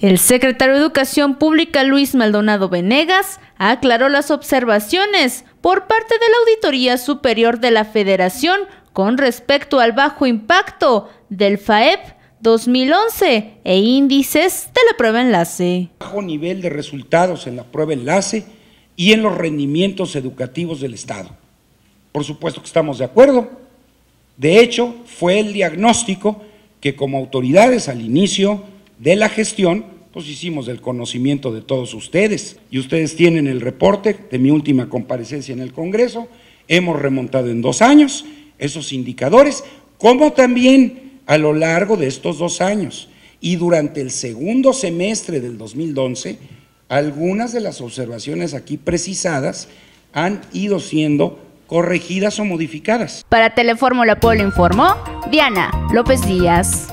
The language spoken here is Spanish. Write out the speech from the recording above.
El secretario de Educación Pública Luis Maldonado Venegas aclaró las observaciones por parte de la Auditoría Superior de la Federación con respecto al bajo impacto del FAEP 2011 e índices de la prueba enlace. Bajo nivel de resultados en la prueba enlace y en los rendimientos educativos del Estado. Por supuesto que estamos de acuerdo. De hecho, fue el diagnóstico que como autoridades al inicio de la gestión, pues hicimos el conocimiento de todos ustedes. Y ustedes tienen el reporte de mi última comparecencia en el Congreso. Hemos remontado en dos años esos indicadores, como también a lo largo de estos dos años. Y durante el segundo semestre del 2011, algunas de las observaciones aquí precisadas han ido siendo corregidas o modificadas. Para Telefórmula Polo informó Diana López Díaz.